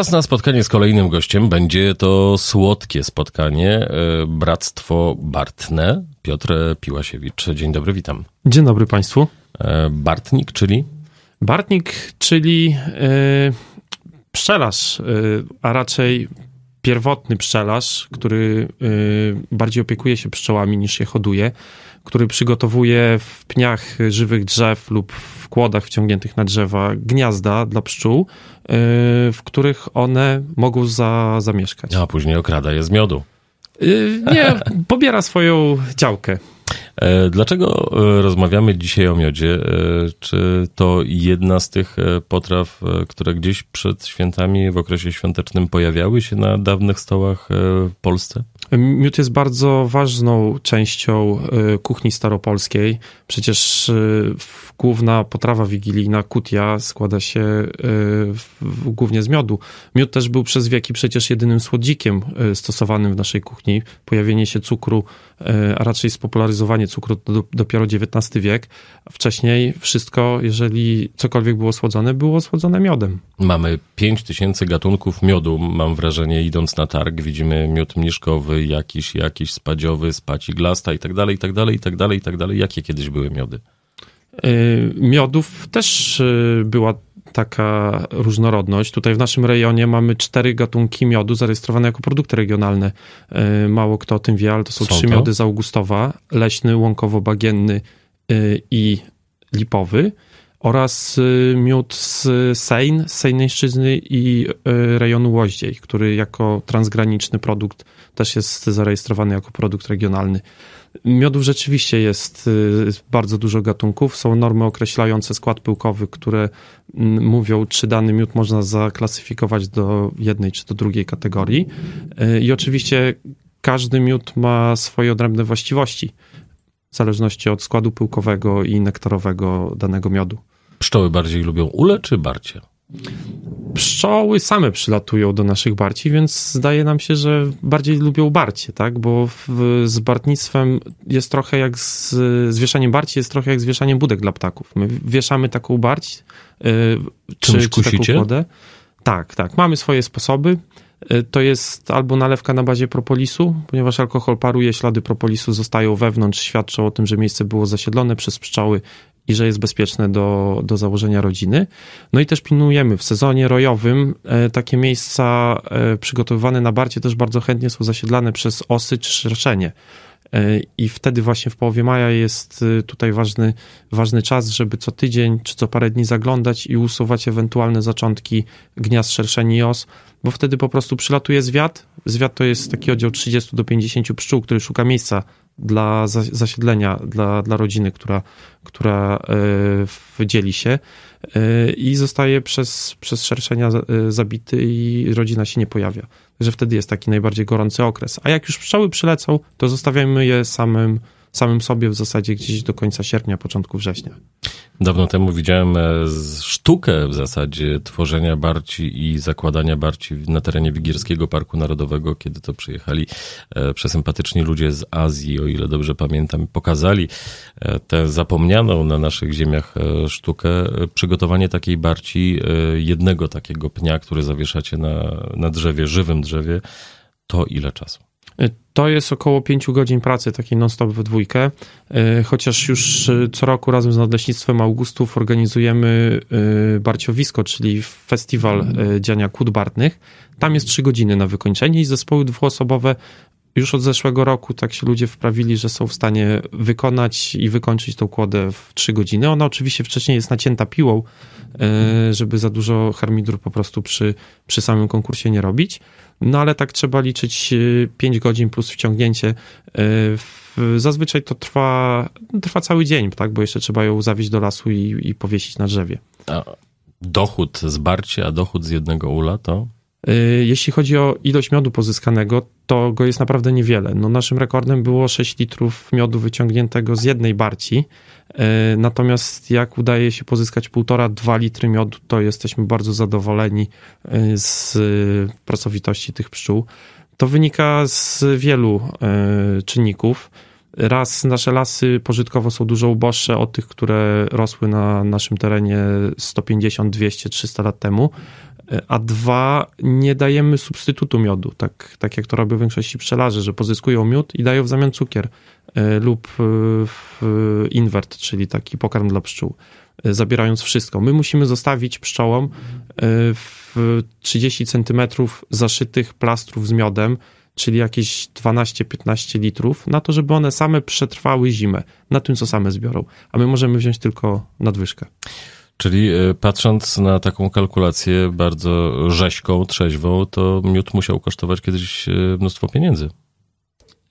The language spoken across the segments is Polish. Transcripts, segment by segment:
Czas na spotkanie z kolejnym gościem. Będzie to słodkie spotkanie. E, Bractwo Bartne. Piotr Piłasiewicz. Dzień dobry, witam. Dzień dobry Państwu. E, Bartnik, czyli? Bartnik, czyli yy, pszczelarz, yy, a raczej pierwotny pszczelarz, który y, bardziej opiekuje się pszczołami niż je hoduje, który przygotowuje w pniach żywych drzew lub w kłodach wciągniętych na drzewa gniazda dla pszczół, y, w których one mogą za, zamieszkać. A później okrada je z miodu. Y, nie, pobiera swoją działkę. E, dlaczego e, rozmawiamy dzisiaj o miodzie? E, czy to jedna z tych potraw, które gdzieś przed świętami w okresie świątecznym pojawiały się na dawnych stołach w Polsce? Miód jest bardzo ważną częścią kuchni staropolskiej. Przecież główna potrawa wigilijna, kutia, składa się głównie z miodu. Miód też był przez wieki przecież jedynym słodzikiem stosowanym w naszej kuchni. Pojawienie się cukru, a raczej spopularyzowanie cukru to dopiero XIX wiek. Wcześniej wszystko, jeżeli cokolwiek było słodzone, było słodzone miodem. Mamy 5000 gatunków miodu, mam wrażenie, idąc na targ. Widzimy miód mniszkowy, jakiś, jakiś spadziowy, spaciglasta i tak dalej, i tak dalej, i tak dalej, i tak dalej. Jakie kiedyś były miody? Y, miodów też y, była taka różnorodność. Tutaj w naszym rejonie mamy cztery gatunki miodu zarejestrowane jako produkty regionalne. E, mało kto o tym wie, ale to są, są trzy to? miody z Augustowa, leśny, łąkowo-bagienny e, i lipowy oraz e, miód z Sejn, Sejnejszczyzny i rejonu Łoździej, który jako transgraniczny produkt też jest zarejestrowany jako produkt regionalny. Miodów rzeczywiście jest bardzo dużo gatunków. Są normy określające skład pyłkowy, które mówią, czy dany miód można zaklasyfikować do jednej czy do drugiej kategorii. E, I oczywiście każdy miód ma swoje odrębne właściwości, w zależności od składu pyłkowego i nektarowego danego miodu. Pszczoły bardziej lubią ule czy barcie? Pszczoły same przylatują do naszych barci, więc zdaje nam się, że bardziej lubią barcie, tak? Bo w, z bartnictwem jest trochę jak z, z wieszaniem barci, jest trochę jak z wieszaniem budek dla ptaków. My wieszamy taką barć, yy, czy, Czymś czy taką kłodę. Tak, tak. Mamy swoje sposoby. Y, to jest albo nalewka na bazie propolisu, ponieważ alkohol paruje, ślady propolisu zostają wewnątrz, świadczą o tym, że miejsce było zasiedlone przez pszczoły i że jest bezpieczne do, do założenia rodziny. No i też pilnujemy w sezonie rojowym e, takie miejsca e, przygotowywane na barcie też bardzo chętnie są zasiedlane przez osy czy szerszenie. E, I wtedy właśnie w połowie maja jest tutaj ważny, ważny czas, żeby co tydzień czy co parę dni zaglądać i usuwać ewentualne zaczątki gniazd szerszeni i os, bo wtedy po prostu przylatuje zwiat. Zwiat to jest taki oddział 30 do 50 pszczół, który szuka miejsca dla zasiedlenia, dla, dla rodziny, która, która e, dzieli się e, i zostaje przez, przez szerszenia e, zabity i rodzina się nie pojawia. Że wtedy jest taki najbardziej gorący okres. A jak już pszczoły przylecą, to zostawiamy je samym samym sobie w zasadzie gdzieś do końca sierpnia, początku września. Dawno temu widziałem e, sztukę w zasadzie tworzenia barci i zakładania barci na terenie Wigierskiego Parku Narodowego, kiedy to przyjechali e, przesympatyczni ludzie z Azji, o ile dobrze pamiętam, pokazali e, tę zapomnianą na naszych ziemiach sztukę, przygotowanie takiej barci, jednego takiego pnia, który zawieszacie na, na drzewie, żywym drzewie, to ile czasu? To jest około 5 godzin pracy takiej non-stop we dwójkę, e, chociaż już e, co roku razem z Nadleśnictwem Augustów organizujemy e, Barciowisko, czyli festiwal dziania kłód bartnych. Tam jest 3 godziny na wykończenie i zespoły dwuosobowe już od zeszłego roku tak się ludzie wprawili, że są w stanie wykonać i wykończyć tą kłodę w 3 godziny. Ona oczywiście wcześniej jest nacięta piłą, żeby za dużo harmidur po prostu przy, przy samym konkursie nie robić. No ale tak trzeba liczyć 5 y, godzin plus wciągnięcie. Y, zazwyczaj to trwa, no, trwa cały dzień, tak? bo jeszcze trzeba ją zawieźć do lasu i, i powiesić na drzewie. A dochód z barcia, a dochód z jednego ula to? Y, jeśli chodzi o ilość miodu pozyskanego, to go jest naprawdę niewiele. No, naszym rekordem było 6 litrów miodu wyciągniętego z jednej barci. Y, natomiast jak udaje się pozyskać 1,5-2 litry miodu, to jesteśmy bardzo zadowoleni y, z pracowitości tych pszczół. To wynika z wielu czynników. Raz nasze lasy pożytkowo są dużo uboższe od tych, które rosły na naszym terenie 150, 200, 300 lat temu, e, a dwa, nie dajemy substytutu miodu, tak, tak jak to robią w większości pszczelarzy, że pozyskują miód i dają w zamian cukier e, lub e, inwert, czyli taki pokarm dla pszczół, zabierając wszystko. My musimy zostawić pszczołom w 30 centymetrów zaszytych plastrów z miodem, czyli jakieś 12-15 litrów, na to, żeby one same przetrwały zimę, na tym, co same zbiorą, a my możemy wziąć tylko nadwyżkę. Czyli y, patrząc na taką kalkulację bardzo rzeźką, trzeźwą, to miód musiał kosztować kiedyś y, mnóstwo pieniędzy.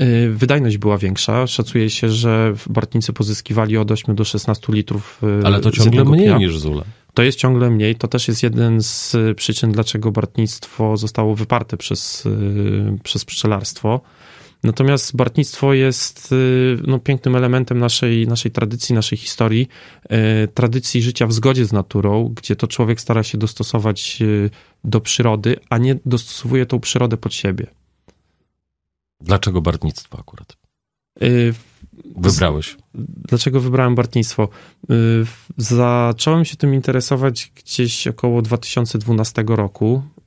Y, wydajność była większa. Szacuje się, że w Bartnicy pozyskiwali od 8 do 16 litrów. Ale to ciągle mniej dnia. niż Zula to jest ciągle mniej. To też jest jeden z y, przyczyn, dlaczego bartnictwo zostało wyparte przez, y, przez pszczelarstwo. Natomiast bartnictwo jest y, no, pięknym elementem naszej, naszej tradycji, naszej historii, tradycji życia w zgodzie z naturą, gdzie to człowiek stara się dostosować do przyrody, a nie dostosowuje tą przyrodę pod siebie. Dlaczego bartnictwo akurat? Y, Wybrałeś. Dlaczego wybrałem bartnictwo? Y, zacząłem się tym interesować gdzieś około 2012 roku. Y,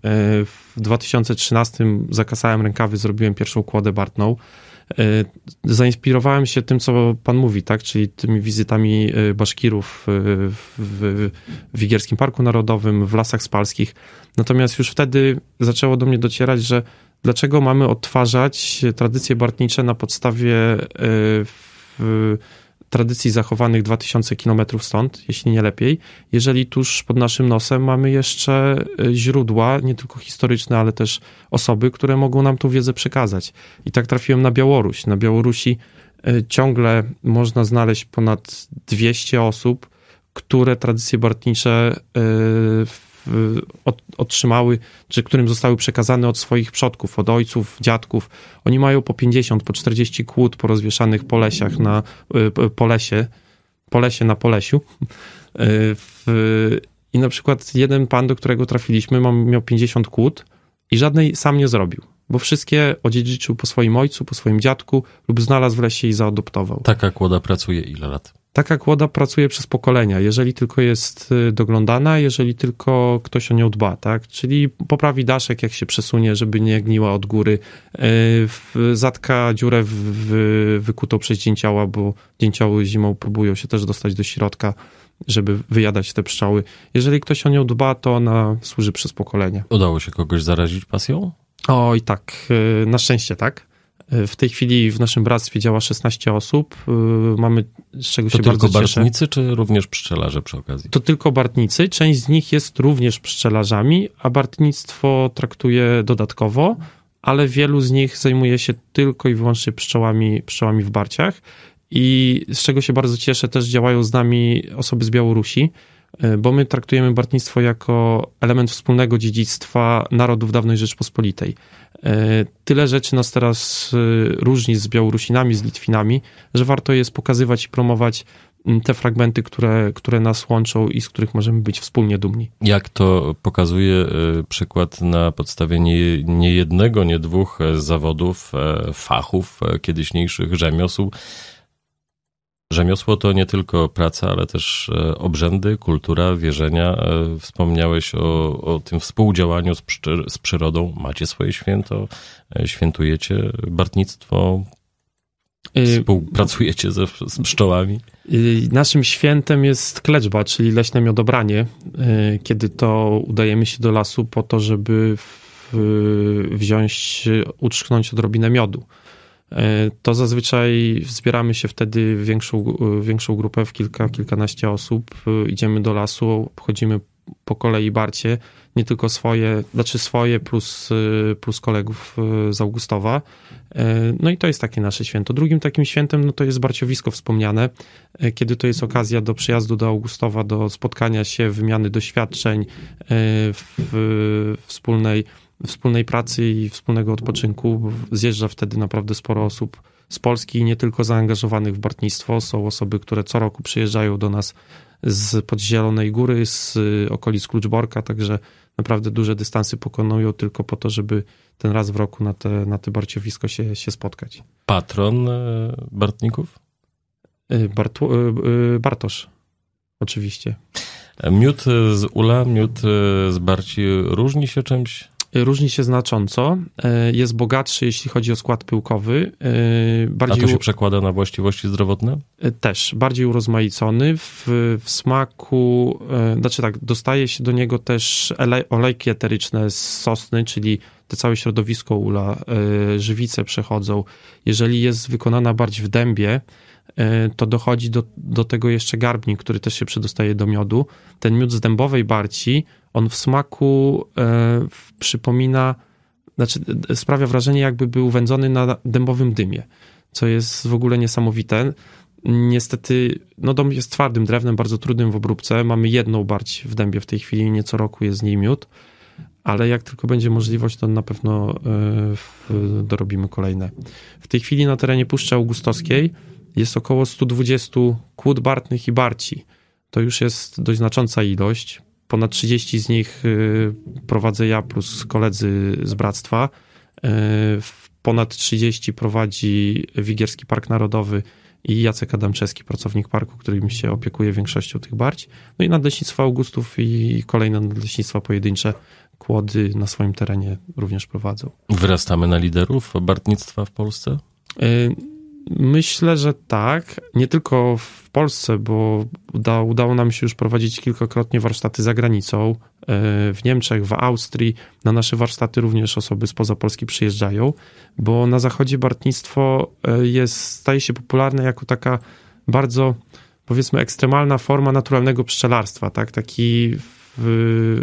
w 2013 zakasałem rękawy, zrobiłem pierwszą kłodę bartną. Zainspirowałem się tym, co pan mówi, tak? czyli tymi wizytami Baszkirów w Wigierskim Parku Narodowym, w Lasach Spalskich. Natomiast już wtedy zaczęło do mnie docierać, że dlaczego mamy odtwarzać tradycje bartnicze na podstawie e, tradycji zachowanych 2000 km stąd, jeśli nie lepiej, jeżeli tuż pod naszym nosem mamy jeszcze e, źródła, nie tylko historyczne, ale też osoby, które mogą nam tą wiedzę przekazać. I tak trafiłem na Białoruś. Na Białorusi e, ciągle można znaleźć ponad 200 osób, które tradycje bartnicze w Y, otrzymały, czy którym zostały przekazane od swoich przodków, od ojców, dziadków. Oni mają po 50, po 40 kłód porozwieszanych po lesiach na y, polesie, polesie na polesiu. Y, w, I na przykład jeden pan, do którego trafiliśmy, miał 50 kłód i żadnej sam nie zrobił bo wszystkie odziedziczył po swoim ojcu, po swoim dziadku lub znalazł w lesie i zaadoptował. Taka kłoda pracuje ile lat? taka kłoda pracuje przez pokolenia, jeżeli tylko jest y, doglądana, jeżeli tylko ktoś o nią dba, tak? Czyli poprawi daszek, jak się przesunie, żeby nie gniła od góry, y, zatka dziurę w, w, wykutą przez dzięciała, bo dzięcioły zimą próbują się też dostać do środka, żeby wyjadać te pszczoły. Jeżeli ktoś o nią dba, to ona służy przez pokolenia. Udało się kogoś zarazić pasją? Oj tak, y, na szczęście tak. W tej chwili w naszym bractwie działa 16 osób. Y, mamy z czego to się bardzo cieszę. tylko bartnicy, czy również pszczelarze przy okazji? To tylko bartnicy. Część z nich jest również pszczelarzami, a bartnictwo traktuje dodatkowo, ale wielu z nich zajmuje się tylko i wyłącznie pszczołami, pszczołami w barciach. I z czego się bardzo cieszę, też działają z nami osoby z Białorusi E, bo my traktujemy bartnictwo jako element wspólnego dziedzictwa narodów dawnej Rzeczpospolitej. E, tyle rzeczy nas teraz e, różni z Białorusinami, z Litwinami, że warto jest pokazywać i promować te fragmenty, które, które nas łączą i z których możemy być wspólnie dumni. Jak to pokazuje przykład na podstawie nie, nie jednego, nie dwóch zawodów, fachów kiedyśniejszych rzemiosł, Rzemiosło to nie tylko praca, ale też e, obrzędy, kultura, wierzenia. E, wspomniałeś o, o tym współdziałaniu z, z, przyrodą. Macie swoje święto, e, świętujecie bartnictwo, współpracujecie ze, z pszczołami. Naszym świętem jest kleczba, czyli leśne miodobranie, kiedy to udajemy się do lasu po to, żeby wziąć, utrzknąć odrobinę miodu. E, to zazwyczaj zbieramy się wtedy w większą, e, większą grupę, w kilka, kilkanaście osób, e, idziemy do lasu, obchodzimy po kolei barcie, nie tylko swoje, znaczy swoje plus, plus kolegów z Augustowa. No i to jest takie nasze święto. Drugim takim świętem no to jest barciowisko wspomniane, kiedy to jest okazja do przyjazdu do Augustowa, do spotkania się, wymiany doświadczeń w wspólnej wspólnej pracy i wspólnego odpoczynku. Zjeżdża wtedy naprawdę sporo osób z Polski, nie tylko zaangażowanych w bartnictwo. Są osoby, które co roku przyjeżdżają do nas z podzielonej góry, z y, okolic Kluczborka, także naprawdę duże dystanse pokonują tylko po to, żeby ten raz w roku na te, na te barciowisko się, się spotkać. Patron e, Bartników? Y, Bartu, y, Bartosz, oczywiście. E, miód e, z ula, miód z barci różni się czymś? Y, różni się znacząco. Y, jest bogatszy, jeśli chodzi o skład pyłkowy. Y, bardziej A to się przekłada na właściwości zdrowotne? Też, bardziej urozmaicony. W, w smaku, znaczy tak, dostaje się do niego też olejki eteryczne z sosny, czyli te całe środowisko ula, żywice przechodzą. Jeżeli jest wykonana bardziej w dębie, E, to dochodzi do, do tego jeszcze garbnik, który też się przedostaje do miodu. Ten miód z dębowej barci, on w smaku e, przypomina, znaczy sprawia wrażenie, jakby był wędzony na dębowym dymie, co jest w ogóle niesamowite. Niestety, no dom jest twardym drewnem, bardzo trudnym w obróbce. Mamy jedną barć w dębie w tej chwili, nieco roku jest z niej miód, ale jak tylko będzie możliwość, to na pewno e, w, dorobimy kolejne. W tej chwili na terenie Puszczy Augustowskiej jest około 120 kłód bartnych i barci. To już jest dość znacząca ilość. Ponad 30 z nich y, prowadzę ja plus koledzy z bractwa. Y, ponad 30 prowadzi Wigierski Park Narodowy i Jacek Adamczewski, pracownik parku, którym się opiekuje większością tych barć. No i nadleśnictwa Augustów i kolejne nadleśnictwa pojedyncze kłody na swoim terenie również prowadzą. Wyrastamy na liderów bartnictwa w Polsce? Y, Myślę, że tak. Nie tylko w Polsce, bo uda, udało nam się już prowadzić kilkakrotnie warsztaty za granicą, e, w Niemczech, w Austrii. Na nasze warsztaty również osoby spoza Polski przyjeżdżają, bo na zachodzie bartnictwo e, jest, staje się popularne jako taka bardzo, powiedzmy, ekstremalna forma naturalnego pszczelarstwa. Tak? Taki w,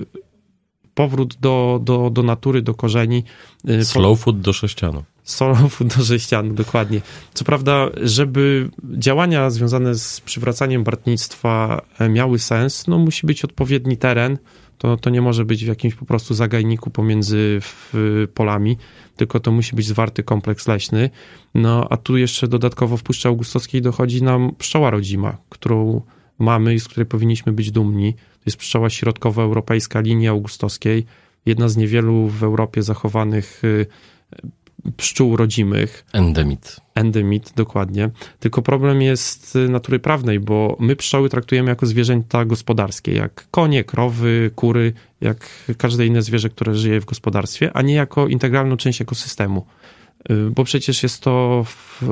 powrót do, do, do natury, do korzeni. Y, Slow food do sześcianu. Slow food do sześcianu, dokładnie. Co prawda, żeby działania związane z przywracaniem bartnictwa e, miały sens, no musi być odpowiedni teren, to, to nie może być w jakimś po prostu zagajniku pomiędzy polami, tylko to musi być zwarty kompleks leśny. No a tu jeszcze dodatkowo w Puszczy Augustowskiej dochodzi nam pszczoła rodzima, którą mamy i z której powinniśmy być dumni jest pszczoła środkowoeuropejska linii augustowskiej, jedna z niewielu w Europie zachowanych y, pszczół rodzimych. Endemit. Endemit, dokładnie. Tylko problem jest y, natury prawnej, bo my pszczoły traktujemy jako zwierzęta gospodarskie, jak konie, krowy, kury, jak każde inne zwierzę, które żyje w gospodarstwie, a nie jako integralną część ekosystemu. Y, bo przecież jest to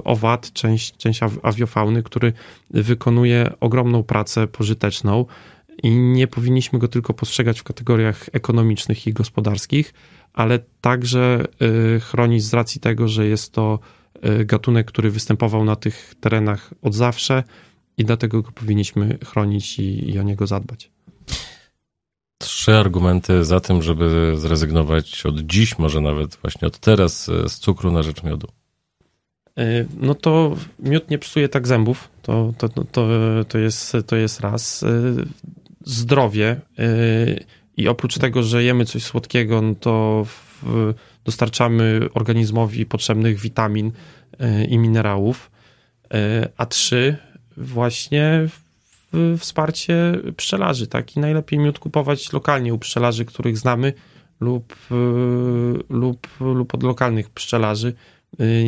owad, część, część awiofauny, który wykonuje ogromną pracę pożyteczną i nie powinniśmy go tylko postrzegać w kategoriach ekonomicznych i gospodarskich, ale także y, chronić z racji tego, że jest to y, gatunek, który występował na tych terenach od zawsze i dlatego go powinniśmy chronić i, i o niego zadbać. Trzy argumenty za tym, żeby zrezygnować od dziś, może nawet właśnie od teraz, y, z cukru na rzecz miodu. No to miód nie psuje tak zębów, to, to, to, to, jest, to jest raz zdrowie y, i oprócz tego, że jemy coś słodkiego, no to dostarczamy organizmowi potrzebnych witamin y, i minerałów, y, a trzy właśnie wsparcie pszczelarzy, tak? I najlepiej miód kupować lokalnie u pszczelarzy, których znamy lub, lub, lub od lokalnych pszczelarzy,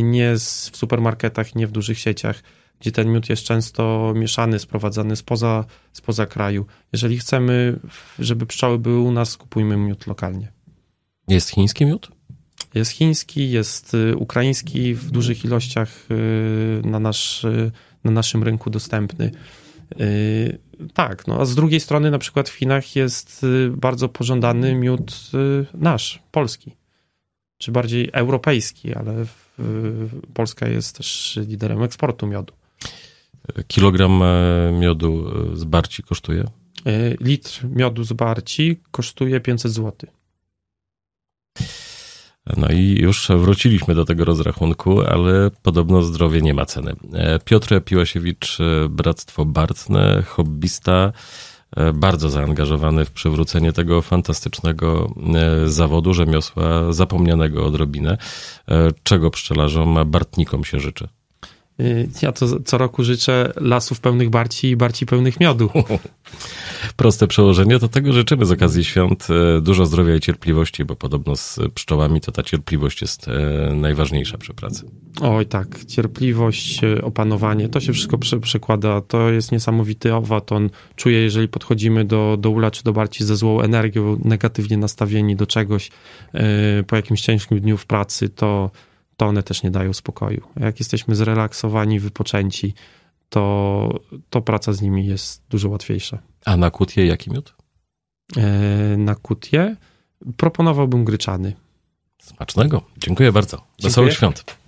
nie w supermarketach, nie w dużych sieciach gdzie ten miód jest często mieszany, sprowadzany spoza, spoza kraju. Jeżeli chcemy, żeby pszczoły były u nas, kupujmy miód lokalnie. Jest chiński miód? Jest chiński, jest y, ukraiński w dużych ilościach y, na, nasz, y, na naszym rynku dostępny. Tak, no a z drugiej strony na przykład w Chinach jest bardzo pożądany miód nasz, polski, czy bardziej europejski, ale Polska jest też liderem eksportu miodu. Kilogram e, miodu e, z barci kosztuje? E, litr miodu z barci kosztuje 500 zł. No i już wróciliśmy do tego rozrachunku, ale podobno zdrowie nie ma ceny. Piotr Piłasiewicz, Bractwo Bartne, hobbysta, bardzo zaangażowany w przywrócenie tego fantastycznego zawodu, rzemiosła zapomnianego odrobinę. Czego pszczelarzom, bartnikom się życzy? Y, ja to co roku życzę lasów pełnych barci i barci pełnych miodu. Proste przełożenie To tego życzymy z okazji świąt. Y, dużo zdrowia i cierpliwości, bo podobno z pszczołami to ta cierpliwość jest y, najważniejsza przy pracy. Oj tak, cierpliwość, opanowanie, to się wszystko prze przekłada. To jest niesamowity owad. On czuje, jeżeli podchodzimy do, do ula czy do barci ze złą energią, negatywnie nastawieni do czegoś po jakimś ciężkim dniu w pracy, to to one też nie dają spokoju. Jak jesteśmy zrelaksowani, wypoczęci, to, to praca z nimi jest dużo łatwiejsza. A na kutie jaki miód? E, na kutie proponowałbym gryczany. Smacznego. Dziękuję bardzo. Dziękuję. Wesołych świąt.